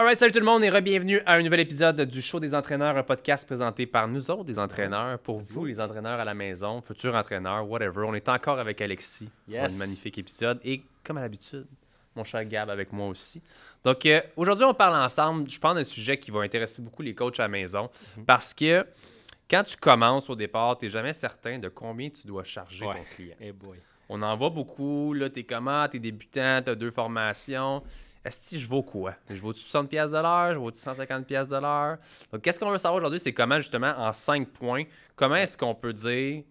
Alright, salut tout le monde et re-bienvenue à un nouvel épisode du Show des entraîneurs, un podcast présenté par nous autres, des entraîneurs, pour vous, les entraîneurs à la maison, futurs entraîneurs, whatever. On est encore avec Alexis. Un magnifique épisode et, comme à l'habitude, mon cher Gab avec moi aussi. Donc, euh, aujourd'hui, on parle ensemble, je pense, d'un sujet qui va intéresser beaucoup les coachs à la maison mm-hmm. parce que quand tu commences au départ, tu n'es jamais certain de combien tu dois charger ton client. Eh on en voit beaucoup, là, es comment, es débutant, as deux formations est-ce que je vaux quoi? Je vaux-tu 60$ de l'heure? Je vaux-tu 150$ de l'heure? Donc, qu'est-ce qu'on veut savoir aujourd'hui? C'est comment, justement, en cinq points, comment est-ce qu'on peut dire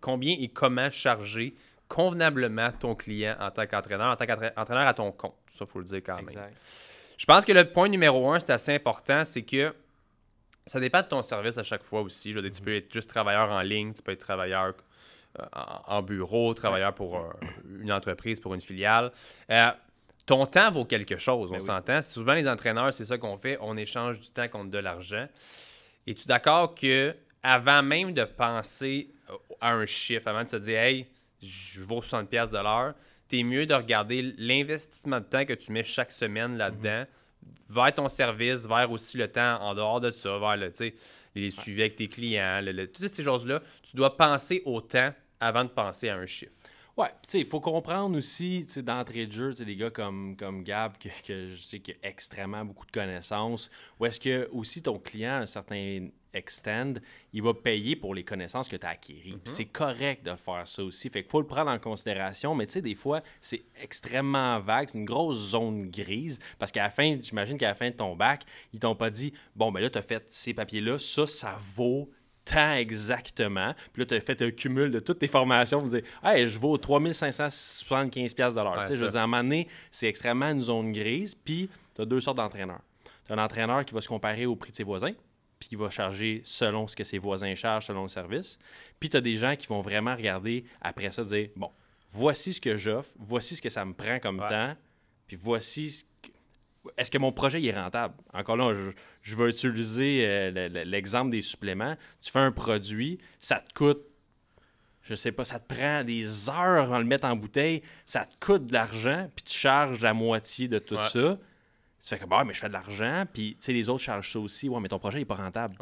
combien et comment charger convenablement ton client en tant qu'entraîneur, en tant qu'entraîneur à ton compte. Ça, il faut le dire quand même. Je pense que le point numéro un, c'est assez important, c'est que ça dépend de ton service à chaque fois aussi. Je veux dire, tu mm-hmm. peux être juste travailleur en ligne, tu peux être travailleur euh, en bureau, travailleur pour une entreprise, pour une filiale. Euh, ton temps vaut quelque chose, on ben s'entend. Souvent, les entraîneurs, c'est ça qu'on fait, on échange du temps contre de l'argent. Es-tu d'accord que avant même de penser euh, à un chiffre, avant de se dire Hey, je vaux 60$ de l'heure, t'es mieux de regarder l'investissement de temps que tu mets chaque semaine là-dedans, mm-hmm. vers ton service, vers aussi le temps en dehors de ça, vers le, les suivis avec tes clients, toutes ces choses-là. Tu dois penser au temps avant de penser à un chiffre. Ouais, tu sais, il faut comprendre aussi, tu sais, d'entrée de jeu, tu sais, des gars comme, comme Gab, que, je sais qu'il a extrêmement beaucoup de connaissances, ou est-ce que aussi ton client, un certain extend, il va payer pour les connaissances que tu as acquises. Mm-hmm. C'est correct de faire ça aussi. Fait qu'il faut le prendre en considération, mais tu sais, des fois, c'est extrêmement vague, c'est une grosse zone grise, parce qu'à la fin, j'imagine qu'à la fin de ton bac, ils t'ont pas dit, bon, ben là, tu as fait ces papiers-là, ça, ça vaut tant exactement. Puis là, tu as fait un cumul de toutes tes formations. Vous dites, hey, je vaux 3575 Je veux dire, à un c'est extrêmement une zone grise. Puis, tu as deux sortes d'entraîneurs. Tu as un entraîneur qui va se comparer au prix de ses voisins, puis qui va charger selon ce que ses voisins chargent, selon le service. Puis, tu as des gens qui vont vraiment regarder après ça, dire, bon, voici ce que j'offre, voici ce que ça me prend comme temps, puis voici ce est-ce que mon projet est rentable? Encore là, je, veux utiliser euh, l'exemple des suppléments. Tu fais un produit, ça te coûte, je sais pas, ça te prend des heures à le mettre en bouteille, ça te coûte de l'argent, puis tu charges la moitié de tout ça. ça. Tu fais que, bah, mais je fais de l'argent, puis les autres chargent ça aussi. Ouais, mais ton projet n'est pas rentable.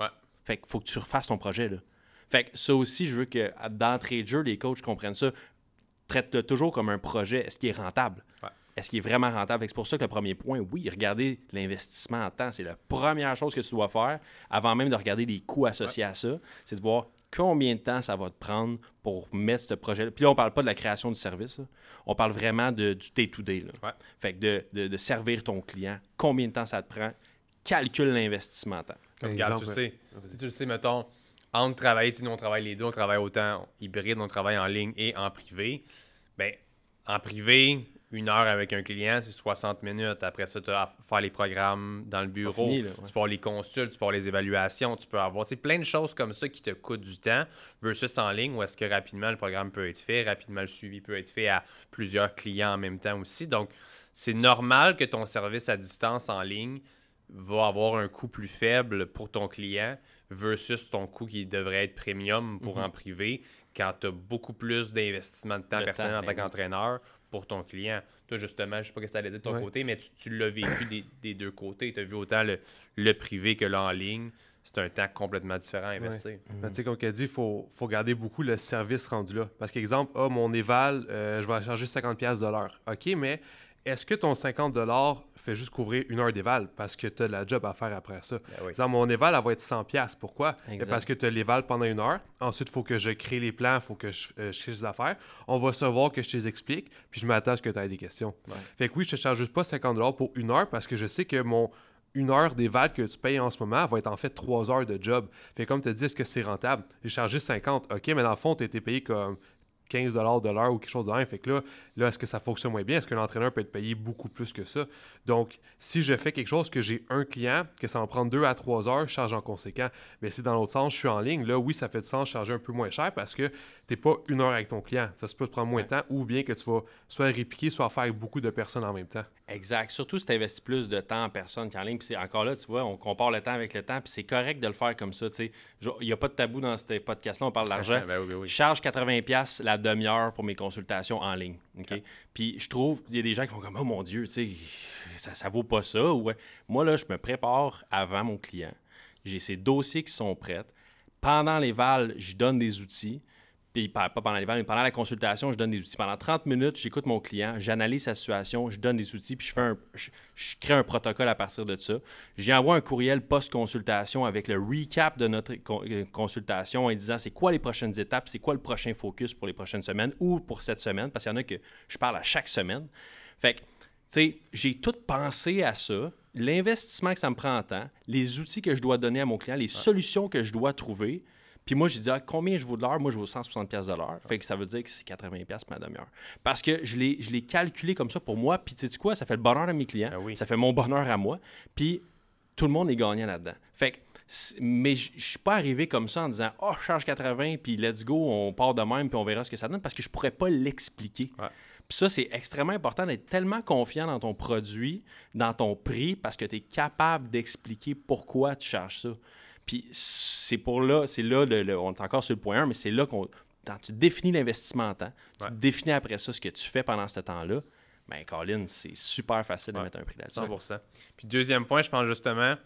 Fait qu'il faut que tu refasses ton projet. Là. Fait que ça aussi, je veux que d'entrée de jeu, les coachs comprennent ça. Traite-le toujours comme un projet. Est-ce qu'il est rentable? Ouais est-ce qu'il est vraiment rentable? C'est pour ça que le premier point, oui, regardez l'investissement en temps. C'est la première chose que tu dois faire avant même de regarder les coûts associés à ça. C'est de voir combien de temps ça va te prendre pour mettre ce projet-là. Puis là, on ne parle pas de la création du service. On parle vraiment du day-to-day. Fait que de, servir ton client, combien de temps ça te prend, calcule l'investissement en temps. tu le sais. mettons, entre travailler, nous, on travaille les deux, on travaille autant hybride, on travaille en ligne et en privé. Bien, en privé, une heure avec un client, c'est 60 minutes. Après ça, tu as faire les programmes dans le bureau. Tu peux avoir les consultes, tu peux avoir les évaluations, tu peux avoir c'est plein de choses comme ça qui te coûtent du temps versus en ligne où est-ce que rapidement le programme peut être fait, rapidement le suivi peut être fait à plusieurs clients en même temps aussi. Donc, c'est normal que ton service à distance en ligne va avoir un coût plus faible pour ton client versus ton coût qui devrait être premium pour mm-hmm. en privé quand tu as beaucoup plus d'investissement de temps personnel en tant ben qu'entraîneur pour ton client. Toi, justement, je ne sais pas ce que tu allais dire de ton côté, mais tu, l'as vécu des, deux côtés. Tu as vu autant le, privé que l'en ligne. C'est un temps complètement différent à investir. Ben, tu sais, comme tu as dit, il faut, garder beaucoup le service rendu là. Parce qu'exemple, ah, mon éval, euh, je vais charger 50$ de l'heure. OK, mais est-ce que ton 50 fait juste couvrir une heure d'éval parce que tu as la job à faire après ça. Ben mon éval, elle va être 100 pièces. Pourquoi? Ben parce que tu as l'éval pendant une heure. Ensuite, il faut que je crée les plans, il faut que je, euh, les affaires. On va se voir que je te les explique, puis je m'attends à ce que tu aies des questions. Fait que oui, je te charge juste pas 50 pour une heure parce que je sais que mon une heure d'éval que tu payes en ce moment va être en fait trois heures de job. Fait comme te dis, est-ce que c'est rentable? J'ai chargé 50. OK, mais dans le fond, tu été payé comme 15 de l'heure ou quelque chose de même. Fait que là, là est-ce que ça fonctionne moins bien? Est-ce qu'un entraîneur peut être payé beaucoup plus que ça? Donc, si je fais quelque chose que j'ai un client, que ça en prend 2 à 3 heures, charge en conséquent. Mais si dans l'autre sens, je suis en ligne, là, oui, ça fait du sens de charger un peu moins cher parce que tu n'es pas une heure avec ton client. Ça se peut te prendre moins de temps ou bien que tu vas soit répliquer, soit faire avec beaucoup de personnes en même temps. Exact. Surtout si tu investis plus de temps en personne qu'en ligne. Puis encore là, tu vois, on compare le temps avec le temps. Puis c'est correct de le faire comme ça. Il n'y a pas de tabou dans ce podcast-là. On parle d'argent. Ben je charge 80$ la demi-heure pour mes consultations en ligne. Puis je trouve, il y a des gens qui font comme Oh mon Dieu, ça, ne vaut pas ça. moi, là, je me prépare avant mon client. J'ai ces dossiers qui sont prêts. Pendant les vals, je donne des outils puis pas pendant l'hiver, mais pendant la consultation, je donne des outils. Pendant 30 minutes, j'écoute mon client, j'analyse sa situation, je donne des outils, puis je, fais un, crée un protocole à partir de ça. J'y envoie un courriel post-consultation avec le recap de notre euh, consultation en disant c'est quoi les prochaines étapes, c'est quoi le prochain focus pour les prochaines semaines ou pour cette semaine, parce qu'il y en a que je parle à chaque semaine. Fait que, tu sais, j'ai tout pensé à ça, l'investissement que ça me prend en temps, les outils que je dois donner à mon client, les solutions que je dois trouver – puis moi, j'ai dit, ah, combien je vaux de l'heure? Moi, je vaux 160 pièces de l'heure. Fait que ça veut dire que c'est 80 pièces ma demi-heure. Parce que je l'ai calculé comme ça pour moi. Puis tu sais quoi? Ça fait le bonheur à mes clients. Ah ça fait mon bonheur à moi. Puis tout le monde est gagnant là-dedans. Fait mais je suis pas arrivé comme ça en disant oh charge 80 puis let's go on part de même puis on verra ce que ça donne parce que je pourrais pas l'expliquer puis ça c'est extrêmement important d'être tellement confiant dans ton produit dans ton prix parce que tu es capable d'expliquer pourquoi tu charges ça puis c'est pour là, c'est là, de on est encore sur le point 1, mais c'est là quand tu définis l'investissement en temps, tu définis après ça ce que tu fais pendant ce temps-là. Bien, Colin, c'est super facile de mettre un prix là-dessus. 100 Puis deuxième point, je pense justement,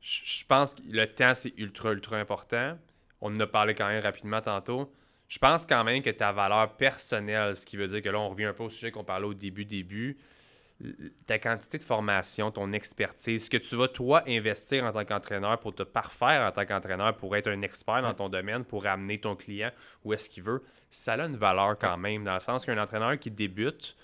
je pense que le temps, c'est ultra, ultra important. On en a parlé quand même rapidement tantôt. Je pense quand même que ta valeur personnelle, ce qui veut dire que là, on revient un peu au sujet qu'on parlait au début, début, ta quantité de formation, ton expertise, ce que tu vas, toi, investir en tant qu'entraîneur pour te parfaire en tant qu'entraîneur, pour être un expert dans ton domaine, pour amener ton client où est-ce qu'il veut, ça a une valeur quand même, dans le sens qu'un entraîneur qui débute,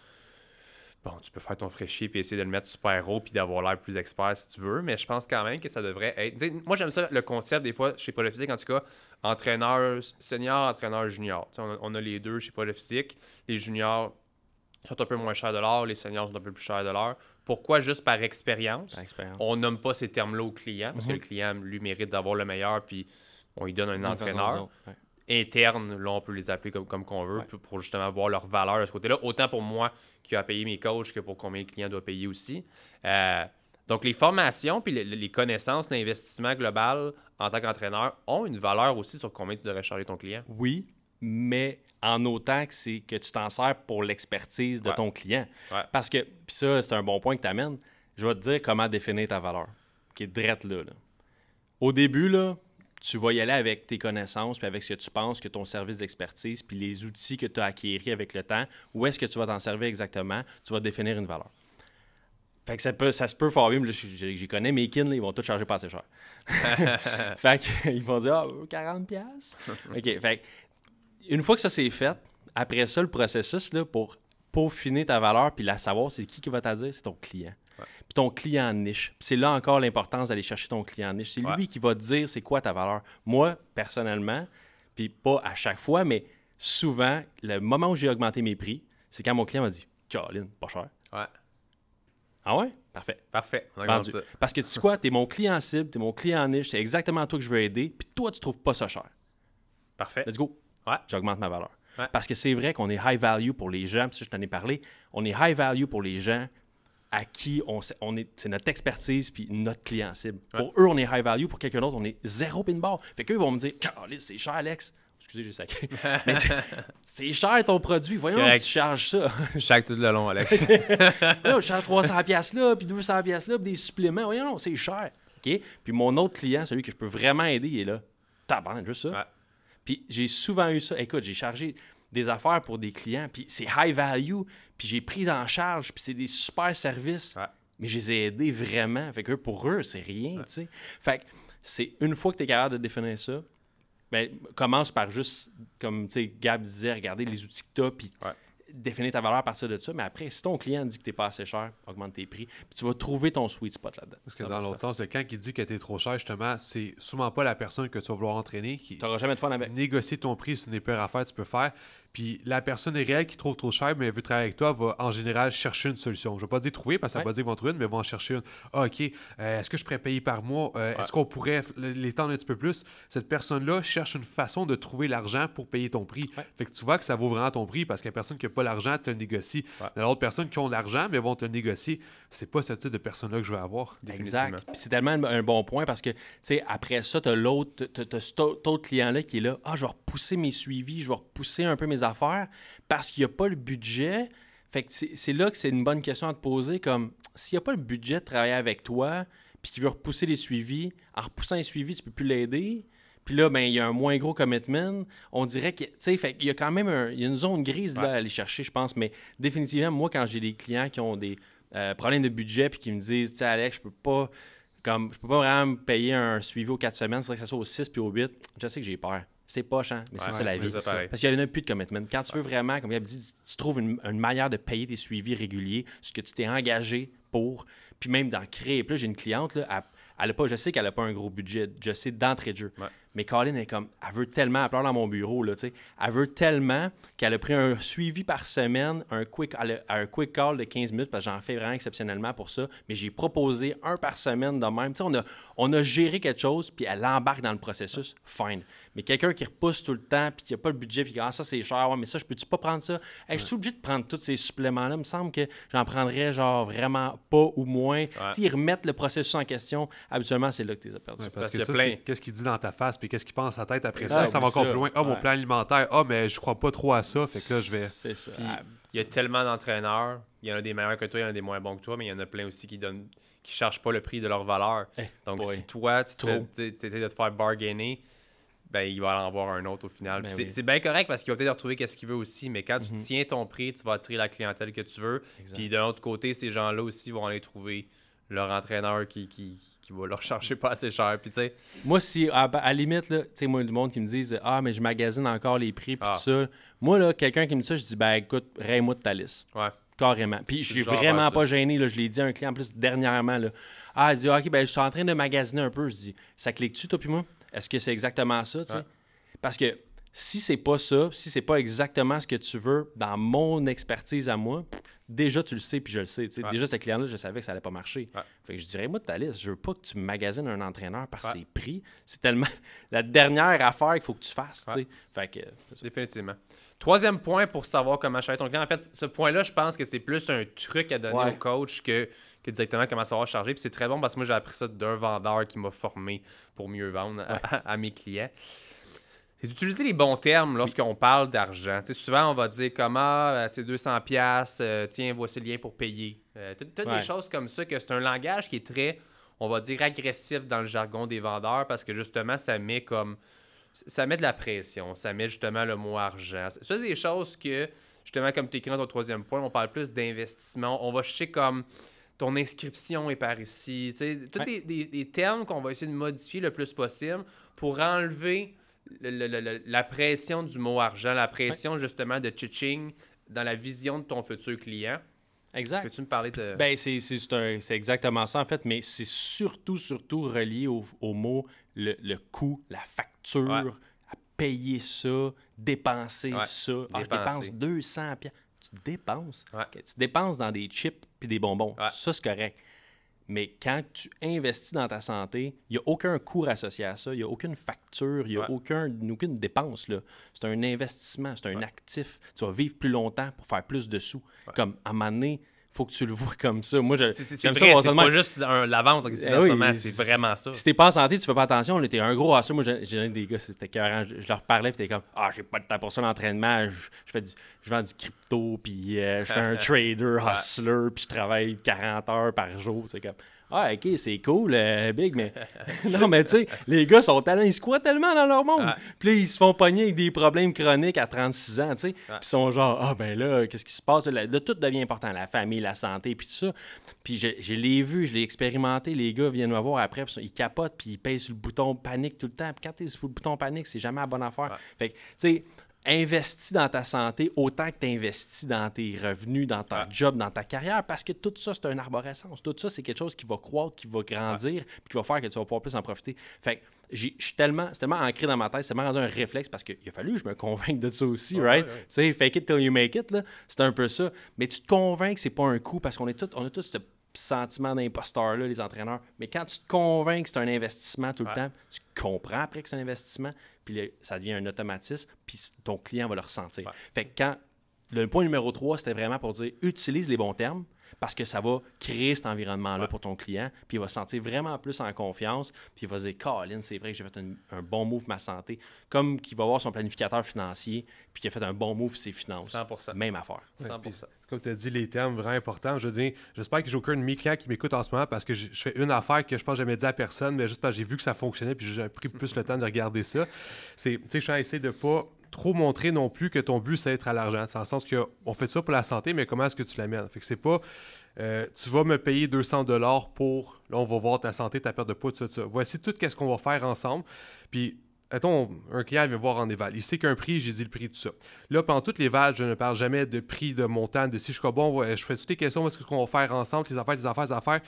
bon, tu peux faire ton fraîchier puis essayer de le mettre super haut puis d'avoir l'air plus expert si tu veux, mais je pense quand même que ça devrait être. moi, j'aime ça le concept des fois chez Pas Physique, en tout cas, entraîneur senior, entraîneur junior. On a, les deux chez Pas Physique. Les juniors sont un peu moins cher de l'or, les seniors sont un peu plus chers de l'heure. Pourquoi juste par expérience? On nomme pas ces termes-là au client parce que mhm. le client, lui, mérite d'avoir le meilleur, puis on lui donne un entraîneur. Interne, là, on peut les appeler comme, comme qu'on veut pour, justement voir leur valeur de ce côté-là. Autant pour moi qui a payé mes coachs que pour combien le client doit payer aussi. Euh, donc, les formations puis les, connaissances, l'investissement global en tant qu'entraîneur ont une valeur aussi sur combien tu devrais charger ton client. Oui, mais en autant que c'est que tu t'en sers pour l'expertise de ton client. Parce que, puis ça, c'est un bon point que tu amènes. Je vais te dire comment définir ta valeur, qui est drette là, Au début, là, tu vas y aller avec tes connaissances, puis avec ce que tu penses que ton service d'expertise, puis les outils que tu as acquéris avec le temps, où est-ce que tu vas t'en servir exactement, tu vas définir une valeur. Fait que ça, peut, ça se peut fort bien, j'y connais, mais kin, ils vont tout charger pas assez cher. fait vont dire, 40$. Ah, euh, OK, fait une fois que ça c'est fait, après ça, le processus là, pour peaufiner ta valeur puis la savoir, c'est qui qui va dire? C'est ton client. Puis ton client niche. c'est là encore l'importance d'aller chercher ton client niche. C'est lui qui va te dire c'est quoi ta valeur. Moi, personnellement, puis pas à chaque fois, mais souvent, le moment où j'ai augmenté mes prix, c'est quand mon client m'a dit Caroline, pas cher. Ouais. Ah ouais? Parfait. Parfait. Parce que tu sais quoi, es mon client cible, t'es mon client niche, c'est exactement toi que je veux aider, puis toi, tu trouves pas ça cher. Parfait. Let's go j'augmente ma valeur. Parce que c'est vrai qu'on est high value pour les gens, puis je t'en ai parlé, on est high value pour les gens à qui on, est, c'est notre expertise puis notre client cible. Pour eux, on est high value, pour quelqu'un d'autre, on est zéro pin bar. Fait qu'eux, ils vont me dire, c'est cher, Alex. Excusez, j'ai sacré. c'est cher ton produit. Voyons, tu charges ça. Je charge tout le long, Alex. là, je charge 300$ là, puis 200$ là, puis des suppléments. Voyons, c'est cher. Puis mon autre client, celui que je peux vraiment aider, il est là. Tabarn, juste ça. Puis j'ai souvent eu ça. Écoute, j'ai chargé des affaires pour des clients, puis c'est high value, puis j'ai pris en charge, puis c'est des super services. Mais je les ai aidés vraiment. Fait que pour eux, c'est rien, tu sais. Fait que c'est une fois que tu es capable de définir ça, ben, commence par juste, comme Gab disait, regarder les outils que tu as, puis définir ta valeur à partir de ça. Mais après, si ton client dit que tu n'es pas assez cher, augmente tes prix. Puis tu vas trouver ton sweet spot là-dedans. Parce que dans l'autre sens, le client qui dit que tu es trop cher, justement, c'est souvent pas la personne que tu vas vouloir entraîner. qui n'auras jamais de fun avec. Négocier ton prix, c'est une à faire tu peux faire. Puis la personne est réelle qui trouve trop cher, mais veut travailler avec toi, va en général chercher une solution. Je ne vais pas dire trouver, parce que ça va dire qu'ils vont trouver une, mais ils vont en chercher une. Ah, OK, euh, est-ce que je pourrais payer par mois? Euh, est-ce qu'on pourrait l'étendre un petit peu plus? Cette personne-là cherche une façon de trouver l'argent pour payer ton prix. Fait que tu vois que ça vaut vraiment ton prix, parce qu'une personne qui n'a l'argent, te le négocie. Il y a d'autres personnes qui ont l'argent, mais vont te le négocier. C'est pas ce type de personne-là que je veux avoir. Exact. c'est tellement un bon point parce que, tu sais, après ça, tu as l'autre client-là qui est là. Ah, je vais repousser mes suivis, je vais repousser un peu mes affaires parce qu'il n'y a pas le budget. Fait que c'est là que c'est une bonne question à te poser comme s'il n'y a pas le budget de travailler avec toi, puis qui veut repousser les suivis, en repoussant les suivis, tu peux plus l'aider. Puis là, ben, il y a un moins gros commitment. On dirait que, y a quand même une zone grise là, à aller chercher, je pense. Mais définitivement, moi, quand j'ai des clients qui ont des euh, problèmes de budget puis qui me disent, tu Alex, je peux pas. Comme, je peux pas vraiment me payer un suivi aux quatre semaines, il faudrait que ça soit au 6 puis au 8. Je sais que j'ai peur. C'est pas hein? Mais ça, c'est la vie. Parce qu'il n'y avait a plus de commitment. Quand tu veux vraiment, comme il dit, tu trouves une, manière de payer tes suivis réguliers, ce que tu t'es engagé pour, puis même d'en créer. Puis là, j'ai une cliente, là, elle, elle pas, je sais qu'elle n'a pas un gros budget, je sais d'entrée de jeu. Mais Colin est comme, elle veut tellement, elle pleure dans mon bureau, là, tu sais. Elle veut tellement qu'elle a pris un suivi par semaine, un quick, un quick call de 15 minutes, parce que j'en fais vraiment exceptionnellement pour ça. Mais j'ai proposé un par semaine de même. Tu sais, on a, on a géré quelque chose, puis elle embarque dans le processus, fine. Mais quelqu'un qui repousse tout le temps, puis qui n'a pas le budget, puis qui ah, ça, c'est cher, mais ça, je peux-tu pas prendre ça? Hey, je suis obligé de prendre tous ces suppléments-là. Il me semble que j'en prendrais, genre, vraiment pas ou moins. Ouais. Ils remettent le processus en question. Habituellement, c'est là que tu les as perdu. parce, que Qu'est-ce qu'il dit dans ta face? puis qu'est-ce qu'il pense à tête après ah, ça, ça va encore plus loin. Ah, mon plan alimentaire, ah, oh, mais je crois pas trop à ça, fait que là, je vais. C'est ça. il y a tellement d'entraîneurs, il y en a des meilleurs que toi, il y en a des moins bons que toi, mais il y en a plein aussi qui donnent qui chargent pas le prix de leur valeur. Eh, Donc, si toi, tu essaies de te faire bargainer, ben, il va en avoir un autre au final. Ben c'est bien correct parce qu'il va peut-être retrouver qu'est-ce qu'il veut aussi, mais quand tu mhm. tiens ton prix, tu vas attirer la clientèle que tu veux. Puis d'un autre côté, ces gens-là aussi vont aller trouver leur entraîneur qui, qui, va leur chercher pas assez cher. Puis, moi, si, à, la limite, là, moi, du monde qui me disent Ah, mais je magasine encore les prix, puis ah. ça. Moi, là, quelqu'un qui me dit ça, je dis Ben, écoute, raye de ta liste. Ouais. Carrément. Puis, je suis vraiment pas gêné. je l'ai dit à un client, en plus, dernièrement. Là, ah, il dit ah, Ok, ben, je suis en train de magasiner un peu. Je dis Ça clique-tu, toi, puis moi Est-ce que c'est exactement ça, Parce que si c'est pas ça, si c'est pas exactement ce que tu veux, dans mon expertise à moi, déjà tu le sais, puis je le sais. Déjà, ce client-là, je savais que ça allait pas marcher. Fait que je dirais, moi, ta liste, je veux pas que tu magasines un entraîneur par ses prix. C'est tellement la dernière affaire qu'il faut que tu fasses. Fait que, Définitivement. Troisième point pour savoir comment charger ton client. En fait, ce point-là, je pense que c'est plus un truc à donner au coach que, directement comment savoir charger. c'est très bon parce que moi, j'ai appris ça d'un vendeur qui m'a formé pour mieux vendre à mes clients c'est d'utiliser les bons termes lorsqu'on parle d'argent. Tu souvent, on va dire comment ah, euh, c'est 200 pièces, euh, tiens, voici le lien pour payer. Euh, Toutes des choses comme ça, que c'est un langage qui est très, on va dire, agressif dans le jargon des vendeurs parce que justement, ça met comme. Ça met de la pression, ça met justement le mot argent. C'est des choses que, justement, comme tu écris dans ton troisième point, on parle plus d'investissement. On va chercher comme ton inscription est par ici. Tu sais, tous des termes qu'on va essayer de modifier le plus possible pour enlever le, la pression du mot argent, la pression justement de chiching dans la vision de ton futur client. Exact. Peux-tu me parler de... Ben, c'est exactement ça, en fait, mais c'est surtout, surtout relié au, mot le, coût, la facture, à payer ça, dépenser ça. tu ah, je dépense 200 Tu dépenses. Tu dépenses dans des chips puis des bonbons. Ça, c'est correct. Mais quand tu investis dans ta santé, il n'y a aucun coût associé à ça, il n'y a aucune facture, il n'y a aucun, aucune dépense. C'est un investissement, c'est un actif. Tu vas vivre plus longtemps pour faire plus de sous. Comme à faut que tu le vois comme ça. Moi, je, c'est c'est pas juste la vente eh c'est vraiment ça. Si t'es pas en santé, tu fais pas attention. On était un gros hassle. Moi, j'ai des gars, c'était carrément, je, leur parlais, puis t'es comme, ah, j'ai pas de temps pour ça, l'entraînement. Je, je vends du crypto, puis euh, je suis un trader, hustler, puis je travaille 40 heures par jour. C'est comme, ah, ok, c'est cool, euh, Big, mais. non, mais tu sais, les gars sont talents, ils croient tellement dans leur monde. Puis ils se font pogner avec des problèmes chroniques à 36 ans, tu sais. Puis ils sont genre, ah, ben là, qu'est-ce qui se passe? Là, tout devient important, la famille, la santé, puis tout ça. Puis je, les l'ai vu, je l'ai expérimenté. Les gars viennent me voir après, ils capotent, puis ils pèsent sur le bouton panique tout le temps. Puis quand ils es sur le bouton panique, c'est jamais la bonne affaire. Fait que, tu sais, investis dans ta santé autant que tu investis dans tes revenus, dans ton job, dans ta carrière, parce que tout ça, c'est un arborescence. Tout ça, c'est quelque chose qui va croître, qui va grandir, puis qui va faire que tu vas pouvoir plus en profiter. Fait que je suis tellement, ancré dans ma tête, c'est tellement rendu un réflexe parce qu'il a fallu que je me convainque de ça aussi, right? Tu sais, fake it till you make it, là, c'est un peu ça. Mais tu te convaincs que c'est pas un coup parce qu'on est tous, on tous sentiment d'imposteur-là, les entraîneurs. Mais quand tu te convaincs que c'est un investissement tout le temps, tu comprends après que c'est un investissement, puis ça devient un automatisme, puis ton client va le ressentir. Fait que quand le point numéro 3, c'était vraiment pour dire utilise les bons termes, parce que ça va créer cet environnement-là pour ton client, puis il va se sentir vraiment plus en confiance, puis il va se dire Colin, c'est vrai que j'ai fait un bon move ma santé. Comme qu'il va voir son planificateur financier, puis qu'il a fait un bon move ses finances. 100%. Même affaire. 100%. comme tu as dit, les termes vraiment importants. Je dis, j'espère que j'ai aucun de qui m'écoute en ce moment parce que je, fais une affaire que je pense jamais dit à personne, mais juste parce que j'ai vu que ça fonctionnait, puis j'ai pris plus le temps de regarder ça. C'est, tu sais, je suis essayé de pas trop montrer non plus que ton but, c'est être à l'argent. C'est en le sens qu'on fait ça pour la santé, mais comment est-ce que tu l'amènes? Fait que c'est pas. Euh, tu vas me payer 200 dollars pour, là, on va voir ta santé, ta perte de poids, tout ça, Voici tout quest ce qu'on va faire ensemble. Puis Attends, un client vient voir en éval. Il sait qu'un prix, j'ai dit le prix, tout ça. Là, pendant toutes les vagues, je ne parle jamais de prix, de montant, de si je suis bon, je fais toutes les questions, ce qu'on va faire ensemble, les affaires, les affaires, les affaires.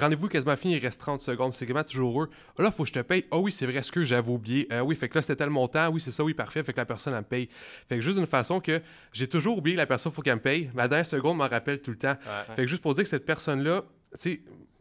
Rendez-vous quasiment fini, il reste 30 secondes. C'est vraiment toujours eux. Là, là, faut que je te paye. Ah oh, oui, c'est vrai, ce que j'avais oublié. Ah oui, fait que là, c'était tel montant. Oui, c'est ça, oui, parfait. Fait que la personne, elle me paye. Fait que juste d'une façon que j'ai toujours oublié que la personne, faut qu'elle me paye. Ma dernière seconde m'en rappelle tout le temps. Fait que juste pour dire que cette personne-là,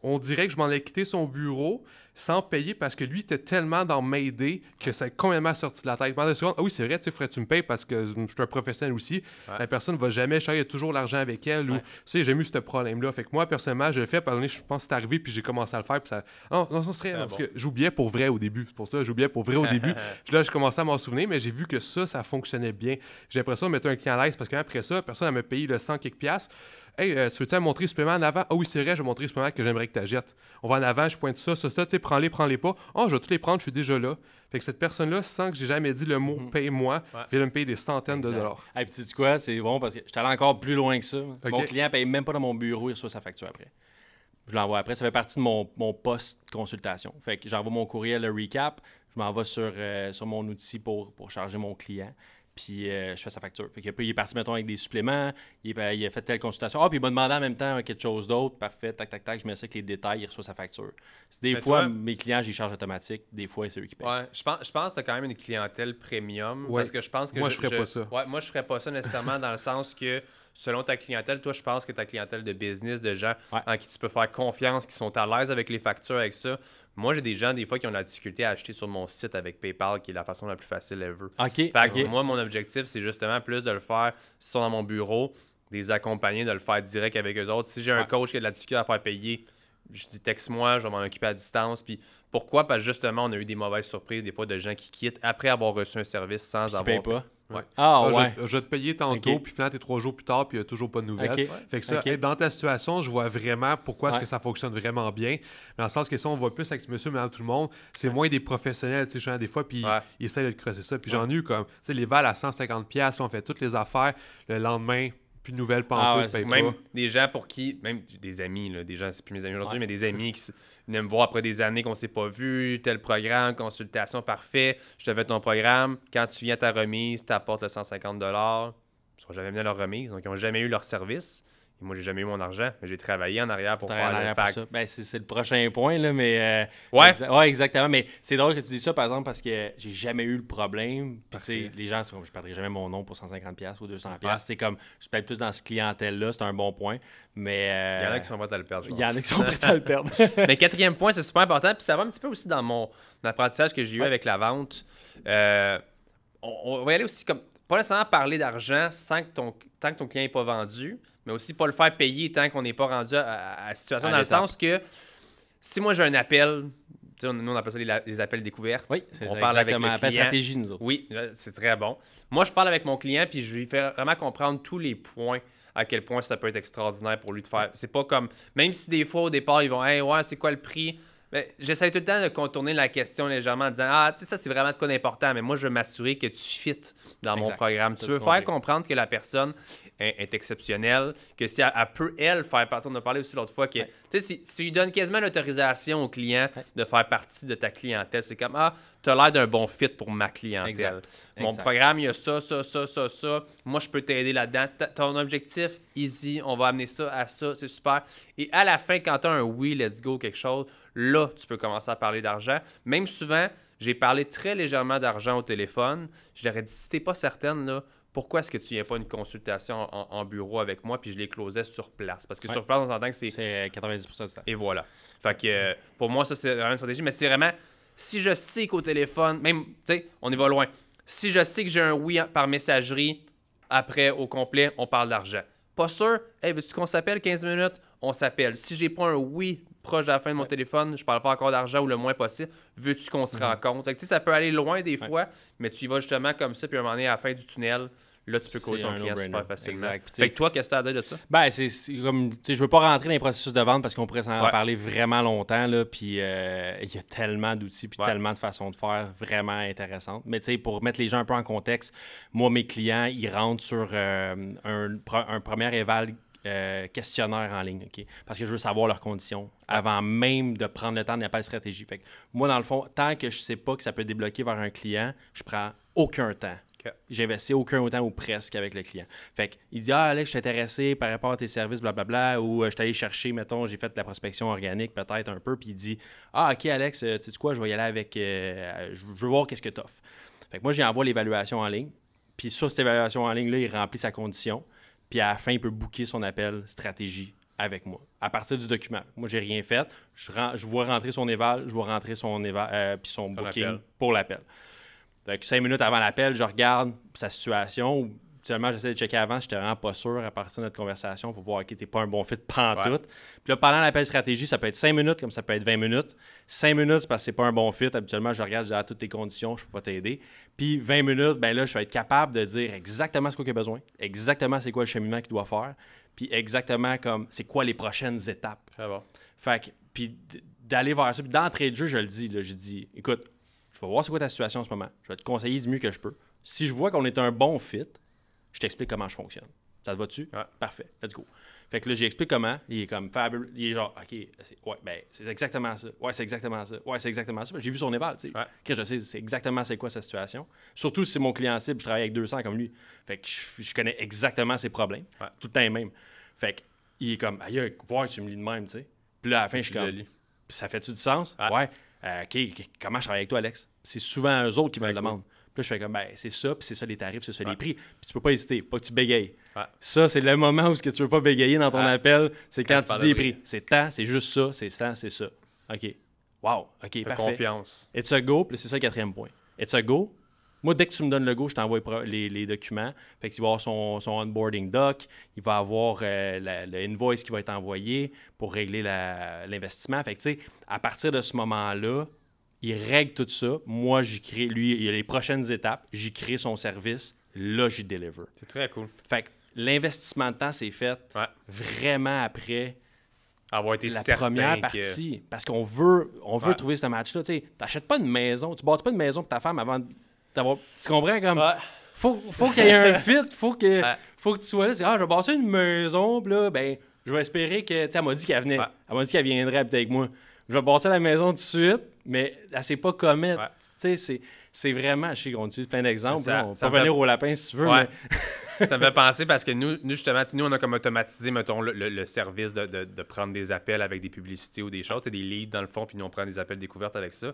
on dirait que je m'en ai quitté son bureau sans payer parce que lui était tellement dans m'aider que ça a complètement sorti de la tête. Pendant secondes, ah oui, c'est vrai, tu ferais, tu me payes parce que je suis un professionnel aussi. La personne va jamais chercher toujours l'argent avec elle. Ou, tu sais, j'ai eu ce problème-là. Fait que moi, personnellement, je le fais, parce je pense que c'est arrivé, puis j'ai commencé à le faire. Puis ça... Non, non, ça serait. parce que j'oubliais pour vrai au début. C'est pour ça, j'oubliais pour vrai au début. là, je commençais à m'en souvenir, mais j'ai vu que ça, ça fonctionnait bien. J'ai l'impression de mettre un client à l'aise parce qu'après ça, personne ne me payer le 100 quelques piastres. Euh, tu veux-tu montrer supplément en avant? Ah oui, c'est vrai, je vais montrer supplément que j'aimerais que tu jettes. On va en avant, je pointe ça, ça, ça prends-les, prends-les pas. Oh, je vais tous les prendre, je suis déjà là. Fait que cette personne-là, sans que j'ai jamais dit le mot mhm. paye-moi, vient me payer des centaines de dollars. Et puis, tu quoi, c'est bon parce que je suis allé encore plus loin que ça. Mon client paye même pas dans mon bureau, il reçoit sa facture après. Je l'envoie après. Ça fait partie de mon, poste de consultation Fait que j'envoie mon courriel, le recap, je m'envoie sur, euh, sur mon outil pour, pour charger mon client puis euh, je fais sa facture. Fait il est parti, mettons, avec des suppléments, il, a fait telle consultation. Ah, puis il m'a demandé en même temps euh, quelque chose d'autre, parfait, tac, tac, tac, je mets ça avec les détails, il reçoit sa facture. Des fois, mes clients, j'y charge automatique, des fois, c'est eux qui payent. Ouais, je pense, je pense que tu quand même une clientèle premium, parce que je pense que... Moi, je, ne ferais pas ça. moi, je ferais pas ça nécessairement dans le sens que, selon ta clientèle, toi, je pense que ta clientèle de business, de gens en qui tu peux faire confiance, qui sont à l'aise avec les factures, avec ça, moi, j'ai des gens, des fois, qui ont de la difficulté à acheter sur mon site avec PayPal, qui est la façon la plus facile ever. OK. moi, mon objectif, c'est justement plus de le faire, s'ils sont dans mon bureau, des accompagner, de le faire direct avec eux autres. Si j'ai un coach qui a de la difficulté à faire payer, je dis texte-moi, je vais m'en occuper à distance. Puis pourquoi? Parce que justement, on a eu des mauvaises surprises, des fois, de gens qui quittent après avoir reçu un service sans avoir. pas. Ah, ah ouais. Je, te payer tantôt, puis finalement, t'es trois jours plus tard, puis il n'y a toujours pas de nouvelles. Fait dans ta situation, je vois vraiment pourquoi est-ce que ça fonctionne vraiment bien. Dans le sens que ça, on voit plus avec monsieur, madame, tout le monde. C'est moins des professionnels, tu sais, des fois, puis ils essayent de te creuser ça. Puis j'en ai eu comme, tu sais, les vals à 150$, on fait toutes les affaires. Le lendemain, plus de nouvelles, ah, pas Même des gens pour qui, même des amis, là, des gens, c'est plus mes amis aujourd'hui, mais des amis qui venait me voir après des années qu'on ne s'est pas vu, tel programme, consultation, parfait, je te fais ton programme. Quand tu viens à ta remise, tu apportes le 150 Ils ne sont jamais venus leur remise, donc ils n'ont jamais eu leur service moi, j'ai jamais eu mon argent, mais j'ai travaillé en arrière pour faire l'impact. Ben, c'est, le prochain point, là, mais... Euh, ouais. exactement. Mais c'est drôle que tu dis ça, par exemple, parce que j'ai jamais eu le problème. Puis, les gens, sont comme, je perdrai jamais mon nom pour 150$ ou 200$. C'est comme, je peut-être plus dans ce clientèle-là, c'est un bon point, mais... Euh, il y en a qui sont prêts à le perdre, Il y en a qui sont prêts à le perdre. mais quatrième point, c'est super important, puis ça va un petit peu aussi dans mon apprentissage que j'ai eu avec la vente. Euh, on, va aller aussi comme pas nécessairement parler d'argent sans que ton, tant que ton client n'est pas vendu, mais aussi pas le faire payer tant qu'on n'est pas rendu à, la situation, dans le sens que si moi j'ai un appel, nous on appelle ça les, appels découvertes. Oui, on parle avec le Oui, c'est très bon. Moi, je parle avec mon client, puis je lui fais vraiment comprendre tous les points à quel point ça peut être extraordinaire pour lui de faire. C'est pas comme, même si des fois au départ ils vont, hey, ouais, c'est quoi le prix? Ben, j'essaie tout le temps de contourner la question légèrement en disant Ah, tu sais, ça, c'est vraiment de quoi d'important, mais moi, je veux m'assurer que tu fites dans mon programme. Tu veux faire comprendre que la personne est, exceptionnel que si elle, peu peut, elle, faire partie, on a parlé aussi l'autre fois, que tu si, si tu donnes quasiment l'autorisation au client de faire partie de ta clientèle, c'est comme Ah, tu as l'air d'un bon fit pour ma clientèle. Mon programme, il y a ça, ça, ça, ça, ça. Moi, je peux t'aider là-dedans. Ton objectif, easy, on va amener ça à ça, c'est super. Et à la fin, quand tu as un oui, let's go, quelque chose, là, tu peux commencer à parler d'argent. Même souvent, j'ai parlé très légèrement d'argent au téléphone. Je leur ai dit, si t'es pas certaine, là, pourquoi est-ce que tu as pas une consultation en, bureau avec moi puis je les closais sur place? Parce que sur place, on s'entend que c'est. C'est 90 de ça. Et voilà. Fait que euh, pour moi, ça, c'est vraiment une stratégie, mais c'est vraiment si je sais qu'au téléphone, même, tu sais, on y va loin. Si je sais que j'ai un oui par messagerie, après, au complet, on parle d'argent. Pas sûr, hey, veux-tu qu'on s'appelle 15 minutes? on s'appelle. Si j'ai pas un oui proche de la fin de mon téléphone, je parle pas encore d'argent ou le moins possible, veux-tu qu'on se mhm. rencontre? ça peut aller loin des fois, mais tu y vas justement comme ça, puis à un moment donné, à la fin du tunnel, là, tu peux courir ton client super facilement. toi, qu'est-ce que tu as à dire de ça? Ben, c'est comme, je veux pas rentrer dans les processus de vente parce qu'on pourrait s'en parler vraiment longtemps, là, puis euh, il y a tellement d'outils, puis tellement de façons de faire vraiment intéressantes. Mais tu sais, pour mettre les gens un peu en contexte, moi, mes clients, ils rentrent sur euh, un, un, premier éval euh, questionnaire en ligne, OK? Parce que je veux savoir leurs conditions avant même de prendre le temps de la stratégie. Fait que moi, dans le fond, tant que je sais pas que ça peut débloquer vers un client, je prends aucun temps. j'ai J'investis aucun temps ou presque avec le client. Fait il dit Ah, Alex, je suis intéressé par rapport à tes services, blablabla, ou euh, je suis allé chercher, mettons, j'ai fait de la prospection organique peut-être un peu, puis il dit Ah, OK, Alex, euh, tu sais quoi, je vais y aller avec. je veux voir qu'est-ce que tu offres. Fait que moi, j'envoie l'évaluation en ligne. Puis sur cette évaluation en ligne-là, il remplit sa condition. Puis à la fin, il peut booker son appel stratégie avec moi, à partir du document. Moi, j'ai rien fait. Je, je vois rentrer son éval, je vois rentrer son éval, euh, puis son, booking pour l'appel. cinq minutes avant l'appel, je regarde sa situation, habituellement, j'essaie de checker avant, je j'étais vraiment pas sûr à partir de notre conversation pour voir, OK, t'es pas un bon fit pantoute. tout. Puis là, pendant l'appel stratégie, ça peut être 5 minutes comme ça peut être 20 minutes. 5 minutes, c'est parce que c'est pas un bon fit. Habituellement, je regarde, je dis, à ah, toutes tes conditions, je peux pas t'aider. Puis 20 minutes, ben là, je vais être capable de dire exactement ce qu'il y a besoin, exactement c'est quoi le cheminement qu'il doit faire, puis exactement comme c'est quoi les prochaines étapes. Ça ah va. Fait que, puis d'aller vers ça, puis d'entrée de jeu, je le dis, là, je dis, écoute, je vais voir c'est quoi ta situation en ce moment, je vais te conseiller du mieux que je peux. Si je vois qu'on est un bon fit, je t'explique comment je fonctionne. Ça te va dessus? Ouais. Parfait, let's go. Fait que là, j'explique comment. Il est comme fabuleux. Il est genre, OK, c'est, ouais, ben, c'est exactement ça. Ouais, c'est exactement ça. Ouais, c'est exactement ça. J'ai vu son éval, tu sais. je sais, c'est exactement c'est quoi sa situation. Surtout si c'est mon client cible, je travaille avec 200 comme lui. Fait que je, connais exactement ses problèmes. Tout le temps les mêmes. Fait que il est comme, aïe, voir, tu me lis de même, tu sais. Puis là, à la fin, je suis comme, ça fait-tu du sens? Ouais. Euh, OK, comment je travaille avec toi, Alex? C'est souvent eux autres qui me le puis là, je fais comme, ben, c'est ça, puis c'est ça les tarifs, c'est ça les prix. Puis tu peux pas hésiter, pas que tu bégayes. Ça, c'est le moment où ce que tu veux pas bégayer dans ton appel, c'est quand, tu, dis les prix. C'est temps, c'est juste ça, c'est temps, c'est ça. OK. Wow, OK, parfait. confiance. Et tu go, puis c'est ça le quatrième point. Et tu go. Moi, dès que tu me donnes le go, je t'envoie les, documents. Fait tu va avoir son, son, onboarding doc, il va avoir euh, qui va être envoyé pour régler l'investissement. Fait que, tu sais, à partir de ce moment-là, il règle tout ça. Moi, j'y crée, lui, il y a les prochaines étapes, j'y crée son service, là, j'y deliver. C'est très cool. Fait que l'investissement de temps, s'est fait vraiment après avoir été la première partie. Parce qu'on veut, on veut trouver ce match-là. Tu n'achètes pas une maison, tu ne bâtis pas une maison pour ta femme avant d'avoir. Tu comprends? Comme, Faut, qu'il y ait un fit, faut que, faut que tu sois là. Ah, je vais bâtir une maison, là, ben, je vais espérer que. Tu m'a dit qu'elle venait. Elle m'a dit qu'elle viendrait avec moi je vais bâtir la maison tout de suite, mais là, c'est pas commettre. Tu sais, c'est, vraiment. Je sais qu'on utilise plein d'exemples. Ça, on peut venir au lapin si tu veux. ça me fait penser parce que nous, nous justement, nous, on a comme automatisé, mettons, le, service de, prendre des appels avec des publicités ou des choses, des leads dans le fond, puis nous, on prend des appels découvertes avec ça.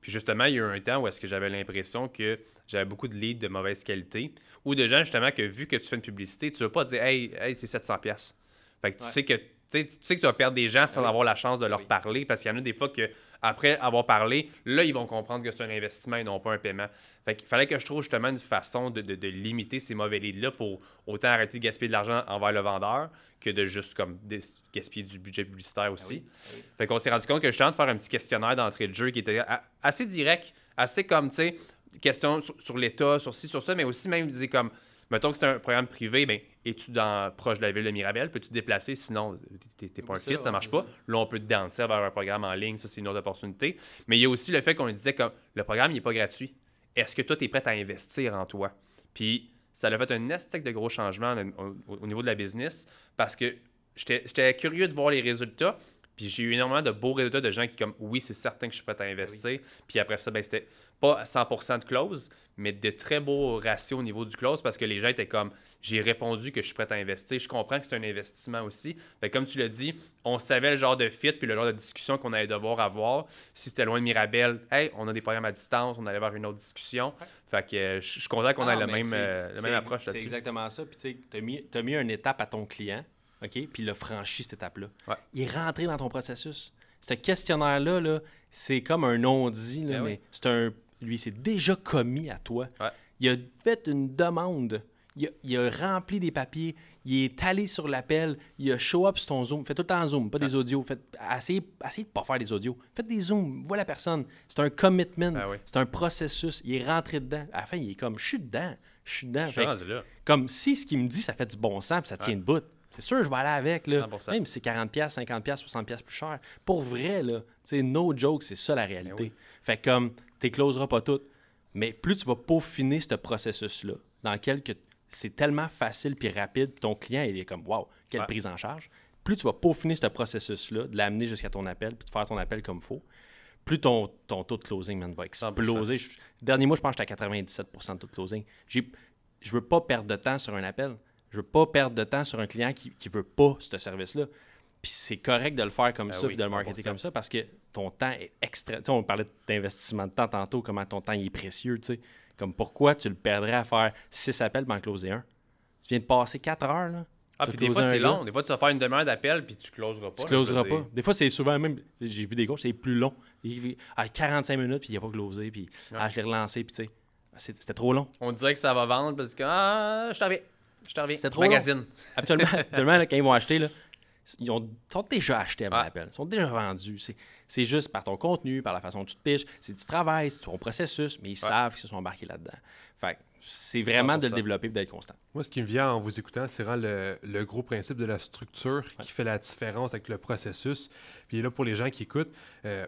Puis justement, il y a eu un temps où est-ce que j'avais l'impression que j'avais beaucoup de leads de mauvaise qualité ou de gens, justement, que vu que tu fais une publicité, tu ne veux pas dire, hey, hey c'est 700$. Fait tu sais que tu sais que tu vas perdre des gens sans ben avoir la chance de leur parler parce qu'il y en a des fois que après avoir parlé, là, ils vont comprendre que c'est un investissement et non pas un paiement. Fait qu'il fallait que je trouve justement une façon de, limiter ces mauvais leads-là pour autant arrêter de gaspiller de l'argent envers le vendeur que de juste comme gaspiller du budget publicitaire ben aussi. Ben fait qu'on s'est rendu compte que je en train de faire un petit questionnaire d'entrée de jeu qui était assez direct, assez comme, tu sais, question sur, l'État, sur ci, sur ça, mais aussi même, disait comme Mettons que c'est un programme privé, mais ben, es-tu dans, proche de la ville de Mirabel? Peux-tu te déplacer? Sinon, tu n'es pas un ça ne marche pas. Là, on peut te danser vers un programme en ligne, ça, c'est une autre opportunité. Mais il y a aussi le fait qu'on disait que le programme, n'est pas gratuit. Est-ce que toi, tu es prêt à investir en toi? Puis, ça a fait un estique de gros changements au, niveau de la business parce que j'étais curieux de voir les résultats. Puis j'ai eu énormément de beaux résultats de gens qui, comme, oui, c'est certain que je suis prêt à investir. Puis après ça, ben, c'était pas 100% de close, mais de très beaux ratios au niveau du close parce que les gens étaient comme j'ai répondu que je suis prêt à investir. Je comprends que c'est un investissement aussi. Mais comme tu l'as dit, on savait le genre de fit puis le genre de discussion qu'on allait devoir avoir. Si c'était loin de Mirabel, hey, on a des programmes à distance, on allait avoir une autre discussion. Fait que euh, je suis content qu'on ait ah, euh, la même, même approche là-dessus. C'est exactement ça. Puis tu as mis, une étape à ton client, OK, puis il a franchi cette étape-là. Il est rentré dans ton processus. Ce questionnaire-là, c'est comme un non-dit, ben mais c'est un lui, s'est déjà commis à toi. Il a fait une demande. Il a, rempli des papiers. Il est allé sur l'appel. Il a show up sur ton Zoom. Fais tout le temps en Zoom, pas des audios. Fait essayez, de ne pas faire des audios. Faites des Zooms. Vois la personne. C'est un commitment. Ah c'est un processus. Il est rentré dedans. À la fin, il est comme, je suis dedans. Je suis dedans. Comme si ce qu'il me dit, ça fait du bon sens et ça tient de une bout. C'est sûr, je vais aller avec. Là. Même si c'est 40$, 50$, 60$ plus cher. Pour vrai, là, no joke, c'est ça la réalité. Ben fait comme, closeras pas toutes. Mais plus tu vas peaufiner ce processus-là, dans lequel c'est tellement facile puis rapide, ton client, il est comme, wow, quelle prise en charge. Plus tu vas peaufiner ce processus-là, de l'amener jusqu'à ton appel, puis de faire ton appel comme il faut, plus ton, ton taux de closing va exploser. dernier mois, je pense que j'étais à 97 de taux de closing. J'ai, je veux pas perdre de temps sur un appel. Je veux pas perdre de temps sur un client qui ne veut pas ce service-là. Puis c'est correct de le faire comme ben ça, de le marketer comme ça, parce que ton temps est extra. Tu sais, on parlait d'investissement de temps tantôt, comment ton temps est précieux. tu sais, Comme pourquoi tu le perdrais à faire six appels pour en closer un Tu viens de passer quatre heures. Là. Ah, puis des fois, c'est long. Des fois, tu vas faire une demi-heure d'appel, puis tu closeras pas. Tu closeras pas. Des fois, c'est souvent même. J'ai vu des gars, c'est plus long. À 45 minutes, puis il a pas closé, puis ah, je l'ai relancé, puis tu sais. C'était trop long. On dirait que ça va vendre parce que ah, je t'en reviens. Je t'en reviens. C'est trop Magazine. Long. Habituellement, quand ils vont acheter, là, ils ont, sont déjà achetés avant ah. l'appel. Ils sont déjà vendus. C'est juste par ton contenu, par la façon dont tu te piches. c'est du travail, c'est ton processus, mais ils savent qu'ils se sont embarqués là-dedans. Fait c'est vraiment de le développer et d'être constant. Moi, ce qui me vient en vous écoutant, c'est vraiment le, gros principe de la structure qui fait la différence avec le processus. Puis là, pour les gens qui écoutent, euh,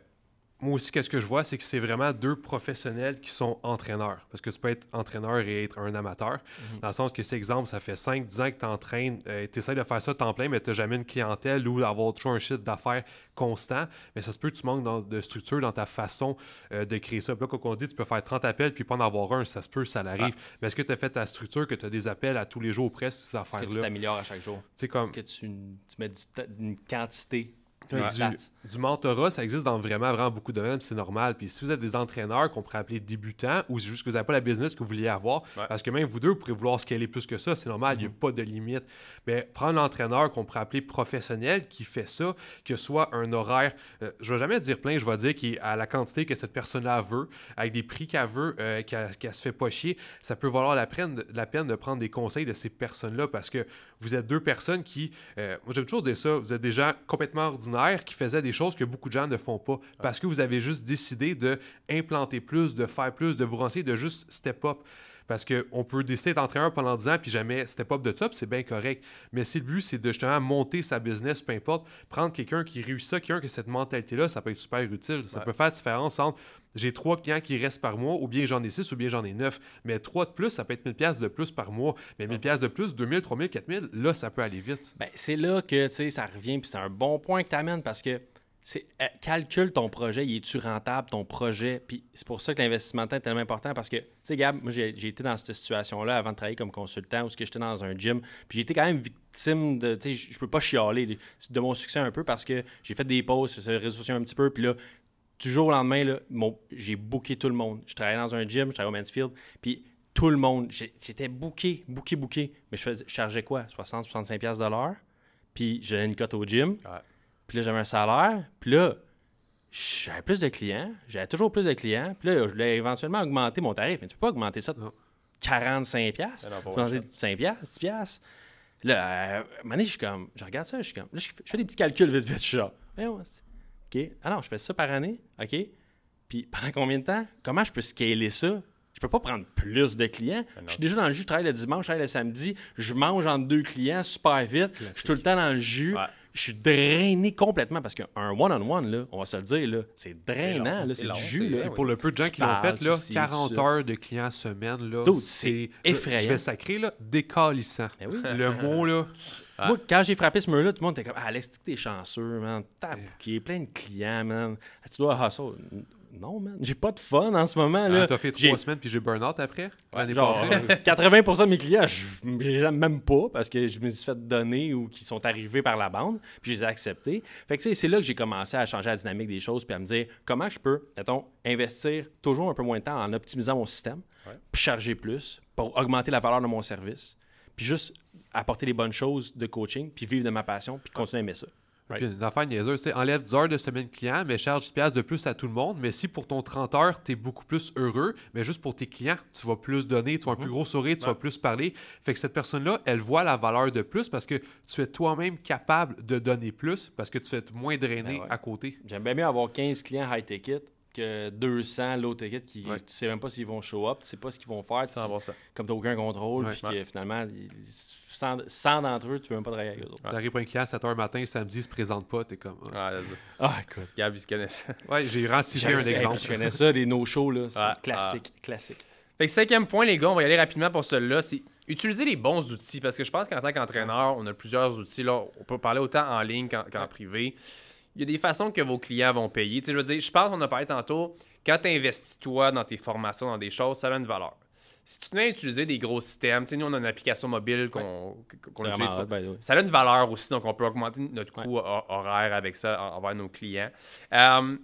moi aussi, qu'est-ce que je vois, c'est que c'est vraiment deux professionnels qui sont entraîneurs. Parce que tu peux être entraîneur et être un amateur. Mhm. Dans le sens que, cet exemple, ça fait 5-10 ans que tu entraînes, euh, tu essaies de faire ça temps plein, mais tu n'as jamais une clientèle ou d'avoir toujours un chiffre d'affaires constant. Mais ça se peut que tu manques de structure dans ta façon euh, de créer ça. là, on dit, tu peux faire 30 appels puis pas en avoir un, ça se peut, ça ah. l'arrive. Mais est-ce que tu as fait ta structure, que tu as des appels à tous les jours presque, ces affaires-là? Est-ce que tu t'améliores à chaque jour? Est-ce que tu, mets une quantité du, mentorat, ça existe dans vraiment, vraiment beaucoup de domaines, c'est normal. Puis si vous êtes des entraîneurs qu'on pourrait appeler débutants, ou juste que vous n'avez pas la business que vous vouliez avoir, parce que même vous deux, vous pourrez vouloir est plus que ça, c'est normal, il n'y a mhm. pas de limite. Mais prendre l'entraîneur qu'on pourrait appeler professionnel qui fait ça, que soit un horaire, euh, je ne vais jamais dire plein, je vais dire qu'à à la quantité que cette personne-là veut, avec des prix qu'elle veut, euh, qu'elle se fait pas chier, ça peut valoir la peine, de, prendre des conseils de ces personnes-là, parce que vous êtes deux personnes qui, euh, moi j'aime toujours dire ça, vous êtes des gens complètement ordinaires qui faisait des choses que beaucoup de gens ne font pas parce que vous avez juste décidé de implanter plus, de faire plus, de vous renseigner, de juste step up. Parce qu'on peut décider d'entrer un pendant 10 ans, puis jamais c'était up de top, c'est bien correct. Mais si le but, c'est de justement monter sa business, peu importe, prendre quelqu'un qui réussit ça, quelqu'un qui a cette mentalité-là, ça peut être super utile. Ça peut faire la différence entre j'ai trois clients qui restent par mois, ou bien j'en ai six, ou bien j'en ai neuf. Mais trois de plus, ça peut être 1000 de plus par mois. Mais 1000 pièces de plus, 2000, 3000, 4000, là, ça peut aller vite. Ben, c'est là que, tu sais, ça revient, puis c'est un bon point que tu amènes parce que c'est euh, calcule ton projet, il est-tu rentable, ton projet? Puis c'est pour ça que l'investissement est tellement important parce que, tu sais, Gab, moi, j'ai été dans cette situation-là avant de travailler comme consultant que j'étais dans un gym. Puis j'étais quand même victime de, tu sais, je peux pas chialer de mon succès un peu parce que j'ai fait des pauses j'ai les un petit peu. Puis là, toujours au lendemain, j'ai booké tout le monde. Je travaillais dans un gym, je travaillais au Mansfield. Puis tout le monde, j'étais booké, booké, booké. Mais je, chargeais quoi? 60, 65$ de l'heure. Puis j'avais une cote au gym. Puis là, j'avais un salaire. Puis là, j'avais plus de clients. J'avais toujours plus de clients. Puis là, je voulais éventuellement augmenter mon tarif. Mais tu peux pas augmenter ça de 45$. pièces 5$, 10$. Là, euh, à un moment donné, je suis comme, je regarde ça, je suis comme, là, je fais des petits calculs vite, vite, je suis OK. Alors, ah je fais ça par année, OK. Puis pendant combien de temps? Comment je peux scaler ça? Je peux pas prendre plus de clients. Ben je suis déjà dans le jus, je travaille le dimanche, je travaille le samedi, je mange entre deux clients super vite, je suis tout le temps dans le jus. Ouais je suis drainé complètement parce qu'un one-on-one, là, on va se le dire, c'est drainant, c'est du jus. Là, pour le peu de gens qui l'ont fait, là, 40 heures de clients semaine, là, c'est euh, effrayant. Je vais sacrer, là, décalissant. Ben le mot, là... Ah. Moi, quand j'ai frappé ce mur-là, tout le monde était comme Ah, Alex, t'es chanceux, man. T'as bouqué, plein de clients, man. Ah, tu dois hustle non, man, j'ai pas de fun en ce moment. Là. Ah, fait trois semaines puis j'ai burn-out après? 80% ah, euh, de mes clients, je les aime même pas parce que je me suis fait donner ou qui sont arrivés par la bande, puis je les ai acceptés. Fait que c'est là que j'ai commencé à changer la dynamique des choses puis à me dire comment je peux, mettons, investir toujours un peu moins de temps en optimisant mon système, puis charger plus pour augmenter la valeur de mon service, puis juste apporter les bonnes choses de coaching, puis vivre de ma passion, puis continuer à aimer ça une affaire c'est enlève 10 heures de semaine client, mais charge 10$ de plus à tout le monde. Mais si pour ton 30 heures, tu es beaucoup plus heureux, mais juste pour tes clients, tu vas plus donner, tu vas un mm-hmm. plus gros sourire, tu vas plus parler. Fait que cette personne-là, elle voit la valeur de plus parce que tu es toi-même capable de donner plus parce que tu es moins ben drainé à côté. J'aime bien avoir 15 clients high-ticket que 200 l'autre équipe qui ouais. tu sais même pas s'ils vont show up, tu sais pas ce qu'ils vont faire, comme tu n'as aucun contrôle, puis que finalement, 100, d'entre eux, tu veux même pas travailler avec eux autres. Tu arrives pour un classe à 7h matin, samedi, ils se présentent pas, tu es comme. Ah, ah écoute. Gab, ils se connaissent ça. Ouais, j'ai renseigné un exemple. Je connais ça, des no-shows, là. Ah, classique, classique. Ah. Fait cinquième point, les gars, on va y aller rapidement pour cela. là C'est utiliser les bons outils parce que je pense qu'en tant qu'entraîneur, on a plusieurs outils. Là, on peut parler autant en ligne qu'en, privé il y a des façons que vos clients vont payer. Tu je veux dire, je pense qu'on a parlé tantôt, quand tu investis toi dans tes formations, dans des choses, ça a une valeur. Si tu viens utiliser des gros systèmes, tu sais, nous, on a une application mobile qu'on utilise. Ben ça a une valeur aussi, donc on peut augmenter notre coût horaire avec ça envers nos clients. Um,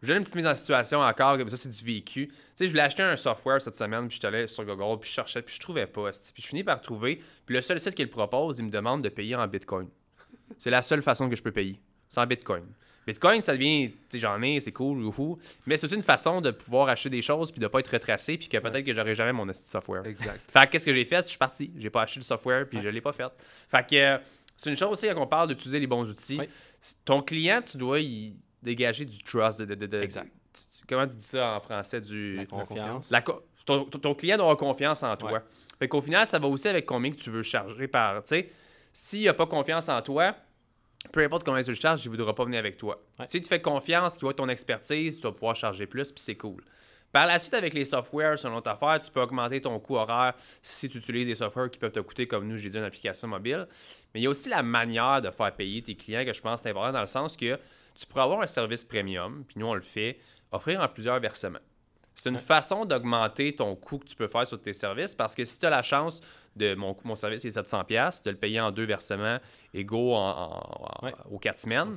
je donner une petite mise en situation encore, ça, c'est du vécu. Tu sais, je voulais acheter un software cette semaine, puis je suis allé sur Google, puis je cherchais, puis je trouvais pas. Puis je finis par trouver, puis le seul site qu'il propose, il me demande de payer en Bitcoin. C'est la seule façon que je peux payer sans Bitcoin. Bitcoin, ça devient, tu sais, j'en ai, c'est cool, youhou. Mais c'est aussi une façon de pouvoir acheter des choses puis de pas être retracé puis que peut-être que j'aurais jamais mon software. Exact. fait qu'est-ce que j'ai fait? Je suis parti. J'ai pas acheté le software puis je je l'ai pas fait. Fait que euh, c'est une chose aussi qu'on parle d'utiliser les bons outils. Ton client, tu dois y dégager du trust. exact. comment tu dis ça en français? Du, la confiance. ton, client doit avoir confiance en toi. Fait qu'au final, ça va aussi avec combien que tu veux charger par. Tu sais, s'il a pas confiance en toi, peu importe combien tu le charges, il ne voudra pas venir avec toi. Si tu fais confiance, qu'il voit ton expertise, tu vas pouvoir charger plus, puis c'est cool. Par la suite, avec les softwares, selon ta affaire, tu peux augmenter ton coût horaire si tu utilises des softwares qui peuvent te coûter, comme nous, j'ai dit, une application mobile. Mais il y a aussi la manière de faire payer tes clients que je pense que c'est important dans le sens que tu pourras avoir un service premium, puis nous, on le fait, offrir en plusieurs versements. C'est une façon d'augmenter ton coût que tu peux faire sur tes services parce que si tu as la chance de mon, mon service est 700$, de le payer en deux versements égaux aux quatre semaines,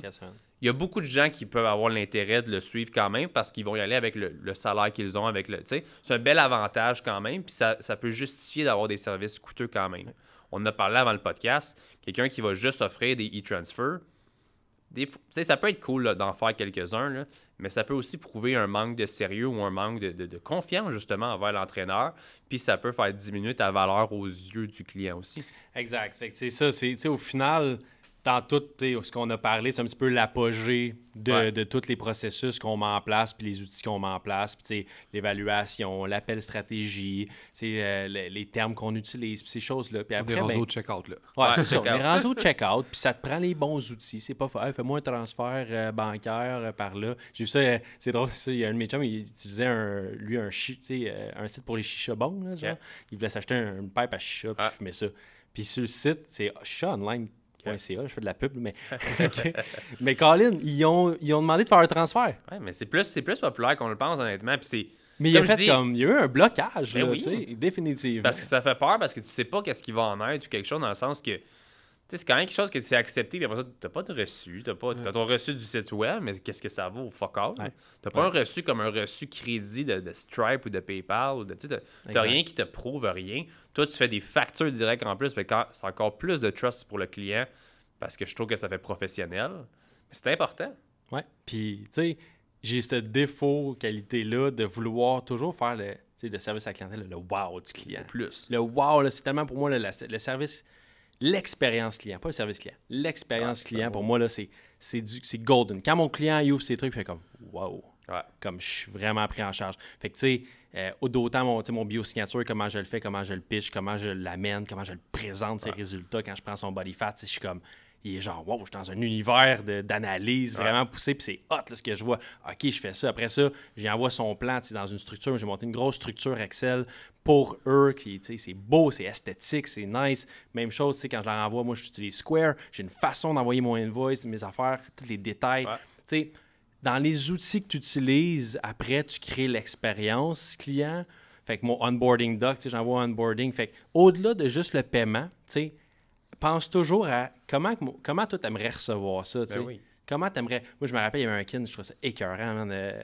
il y a beaucoup de gens qui peuvent avoir l'intérêt de le suivre quand même parce qu'ils vont y aller avec le, salaire qu'ils ont. avec le. C'est un bel avantage quand même, puis ça, peut justifier d'avoir des services coûteux quand même. On en a parlé avant le podcast, quelqu'un qui va juste offrir des e-transfers ça peut être cool d'en faire quelques-uns, mais ça peut aussi prouver un manque de sérieux ou un manque de, de confiance justement envers l'entraîneur. Puis ça peut faire diminuer ta valeur aux yeux du client aussi. Exact. C'est ça. Au final, dans tout ce qu'on a parlé, c'est un petit peu l'apogée de, tous les processus qu'on met en place, puis les outils qu'on met en place, puis l'évaluation, l'appel stratégie, c'est euh, les, termes qu'on utilise, puis ces choses-là. Puis après, on ben, check-out, là. Ouais, c'est ça. On est rendu au check-out, puis ça te prend les bons outils. C'est pas hey, fais-moi un transfert euh, bancaire euh, par là. J'ai vu ça, c'est drôle, il y a un de mes chums, il utilisait lui un, site pour les chichas bons, Il voulait s'acheter un, une pipe à chicha, puis il fumait ça. Puis sur le site, c'est chicha online .ca, je fais de la pub, mais. mais Colin, ils ont, demandé de faire un transfert. Ouais, mais c'est plus, plus populaire qu'on le pense, honnêtement. Puis c'est. Mais il, y a eu un blocage, ben définitivement. Parce que ça fait peur, parce que tu sais pas qu'est-ce qui va en être ou quelque chose, dans le sens que c'est quand même quelque chose que tu c'est accepté, puis après ça, t'as pas de reçu, t'as pas as ton reçu du site web, mais qu'est-ce que ça vaut? Fuck all. Tu T'as pas un reçu comme un reçu crédit de, Stripe ou de PayPal. Ou de, t'as rien qui te prouve rien. Toi, tu fais des factures directes en plus, fait c'est encore plus de trust pour le client parce que je trouve que ça fait professionnel. Mais c'est important. Ouais. Puis, tu sais, j'ai ce défaut qualité-là de vouloir toujours faire le, service à la clientèle, le wow du client. Le plus. Le wow, c'est tellement pour moi le, le service L'expérience client, pas le service client. L'expérience ah, client, pour moi, là, c'est, c'est, du, c'est golden. Quand mon client ouvre ses trucs, il fait comme Wow! Comme je suis vraiment pris en charge. Fait que, tu sais, euh, d'autant mon, bio signature, comment je le fais, comment je le pitch, comment je l'amène, comment je le présente, ses résultats, quand je prends son body fat, je suis comme il genre, wow, je suis dans un univers d'analyse vraiment poussé, puis c'est hot ce que je vois. Ok, je fais ça. Après ça, j'envoie son plan dans une structure. J'ai monté une grosse structure Excel pour eux, qui c'est beau, c'est esthétique, c'est nice. Même chose, quand je leur envoie, moi j'utilise Square, j'ai une façon d'envoyer mon invoice, mes affaires, tous les détails. tu sais Dans les outils que tu utilises, après, tu crées l'expérience client. Fait que mon onboarding doc, j'envoie onboarding. Fait au-delà de juste le paiement, tu sais, pense toujours à comment, comment toi, t'aimerais recevoir ça, tu ben oui. Comment t'aimerais... Moi, je me rappelle, il y avait un kin, je trouvais ça écœurant, euh,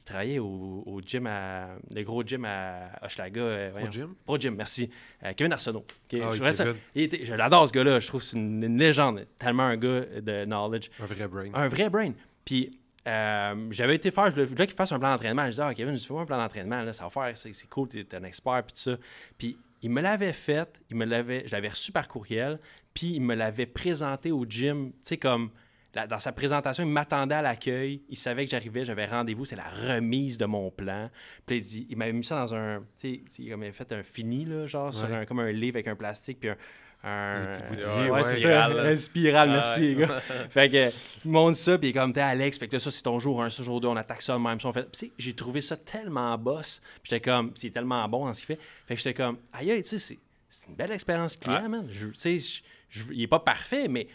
il travaillait au, gym, à, le gros gym à Hochelaga. Euh, Pro Gym? Pro Gym, merci. Euh, Kevin Arsenault. Ah je, l'adore, ce gars-là. Je trouve que c'est une, légende. Tellement un gars de knowledge. Un vrai brain. Un vrai brain. Puis... j'avais été faire, je voulais qu'il fasse un plan d'entraînement. Je disais, ah, Kevin, je fais un plan d'entraînement, ça va faire, c'est, cool, t'es, un expert, puis tout ça. Puis il me l'avait fait, il me l'avait, je l'avais reçu par courriel, puis il me l'avait présenté au gym, tu sais, comme dans sa présentation, il m'attendait à l'accueil, il savait que j'arrivais, j'avais rendez-vous, c'est la remise de mon plan. Puis il, m'avait mis ça dans un, tu sais, il m'avait fait un fini, là, genre, sur un, comme un livre avec un plastique, puis un un petit ouais, ouais, spirale. Ça, une spirale, ah merci, gars. fait que, il montre ça, puis comme, t'es Alex, fait que ça, c'est ton jour un, ça, jour deux on attaque ça, même ça, on fait. j'ai trouvé ça tellement boss, puis j'étais comme, c'est tellement bon dans ce qu'il fait. Fait que j'étais comme, aïe, tu sais, c'est une belle expérience client, man. Tu sais, je, il n'est pas parfait, mais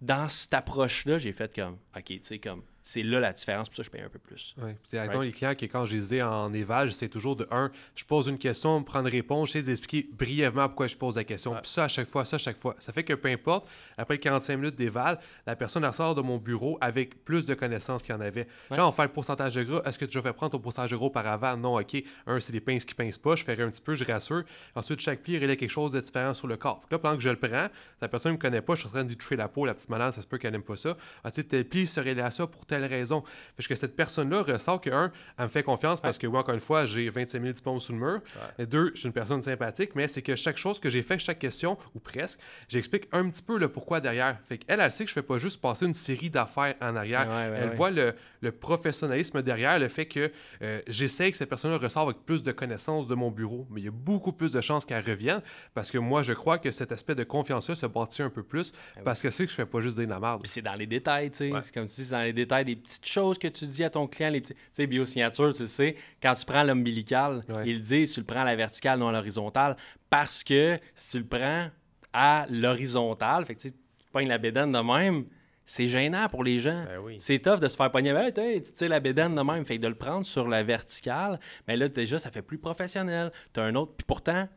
dans cette approche-là, j'ai fait comme, OK, tu sais, comme, c'est là la différence, pour ça je paye un peu plus. Oui. les clients qui quand je les ai en éval, c'est toujours de un, je pose une question, on me prend une réponse, j'essaie d'expliquer brièvement pourquoi je pose la question. Puis ça à chaque fois, ça à chaque fois. Ça fait que peu importe, après 45 minutes d'éval, la personne ressort de mon bureau avec plus de connaissances qu'il y en avait. Quand on fait le pourcentage de gras, est-ce que tu vas faire prendre ton pourcentage de gras par avant? Non, ok. Un, c'est les pinces qui pincent pas, je ferai un petit peu, je rassure. Ensuite, chaque pli a quelque chose de différent sur le corps. là, pendant que je le prends, la personne ne me connaît pas, je suis en train de lui la peau, la petite malade, ça se peut qu'elle n'aime pas ça. Ah, pli serait pour telle raison. Parce que cette personne-là ressort que, un, elle me fait confiance parce que, moi encore une fois, j'ai 25 000 diplômes sous le mur. Et deux, je suis une personne sympathique, mais c'est que chaque chose que j'ai fait, chaque question, ou presque, j'explique un petit peu le pourquoi derrière. Fait qu'elle, elle sait que je fais pas juste passer une série d'affaires en arrière. elle voit le, professionnalisme derrière, le fait que euh, j'essaie que cette personne-là ressort avec plus de connaissances de mon bureau. Mais il y a beaucoup plus de chances qu'elle revienne parce que moi, je crois que cet aspect de confiance-là se bâtit un peu plus ben parce que c'est que je fais pas juste des namardes. C'est dans les détails, tu sais. C'est comme si c'est dans les détails des petites choses que tu dis à ton client. Les petits... Tu sais, tu le sais, quand tu prends l'ombilical, il dit tu le prends à la verticale, non à l'horizontale, parce que si tu le prends à l'horizontale, fait tu pognes la bédaine de même, c'est gênant pour les gens. Ben c'est tough de se faire pogner. Ben, tu sais, la bédaine de même. Fait de le prendre sur la verticale, mais là, déjà, ça fait plus professionnel. Tu as un autre. Puis pourtant,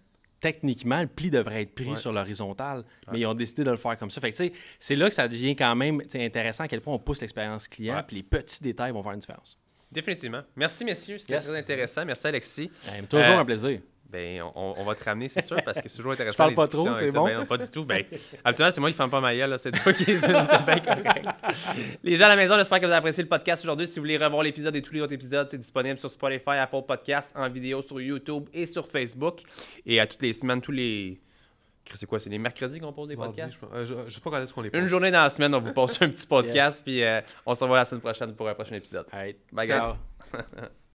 techniquement, le pli devrait être pris sur l'horizontale, mais ils ont décidé de le faire comme ça. Fait que, c'est là que ça devient quand même intéressant à quel point on pousse l'expérience client, puis les petits détails vont faire une différence. Définitivement. Merci, messieurs. C'était très intéressant. Merci, Alexis. Eh, toujours euh, un plaisir. Ben, on, va te ramener, c'est sûr, parce que c'est toujours intéressant. Je parle les pas trop, c'est ben bon. pas du tout. Ben, absolument, c'est moi qui ferme pas ma gueule, c'est toi qui c'est bien correct. Les gens à la maison, j'espère que vous avez apprécié le podcast aujourd'hui. Si vous voulez revoir l'épisode et tous les autres épisodes, c'est disponible sur Spotify, Apple Podcasts, en vidéo sur YouTube et sur Facebook. Et à toutes les semaines, tous les. C'est quoi, c'est les mercredis qu'on pose des podcasts? Je, ne euh, sais pas quand est-ce qu'on les pose. Une journée dans la semaine, on vous poste un petit podcast, puis euh, on se revoit la semaine prochaine pour un prochain épisode. Bye, guys.